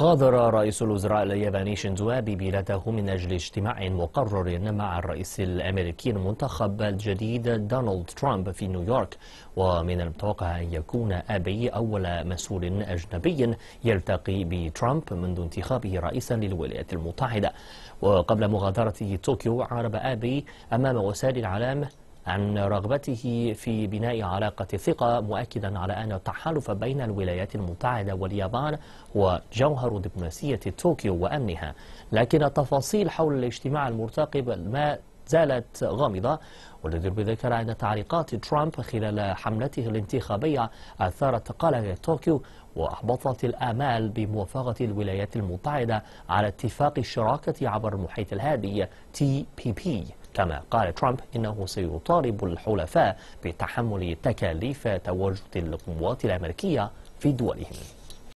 غادر رئيس الوزراء الياباني شينزو أبي بلاده من أجل اجتماع مقرر مع الرئيس الأمريكي المنتخب الجديد دونالد ترامب في نيويورك ومن المتوقع أن يكون أبي أول مسؤول أجنبي يلتقي بترامب منذ انتخابه رئيسا للولايات المتحدة وقبل مغادرته طوكيو عرب أبي أمام وسائل الإعلام عن رغبته في بناء علاقة ثقة مؤكدا على أن التحالف بين الولايات المتحدة واليابان هو جوهر دبلوماسية طوكيو وأمنها لكن التفاصيل حول الاجتماع المرتقب ما زالت غامضة والذي بذكر أن تعليقات ترامب خلال حملته الانتخابية أثارت قلق طوكيو وأحبطت الآمال بموافقة الولايات المتحدة على اتفاق الشراكة عبر المحيط الهادي تي بي بي كما قال ترامب إنه سيطالب الحلفاء بتحمل تكاليف تواجد القوات الأمريكية في دولهم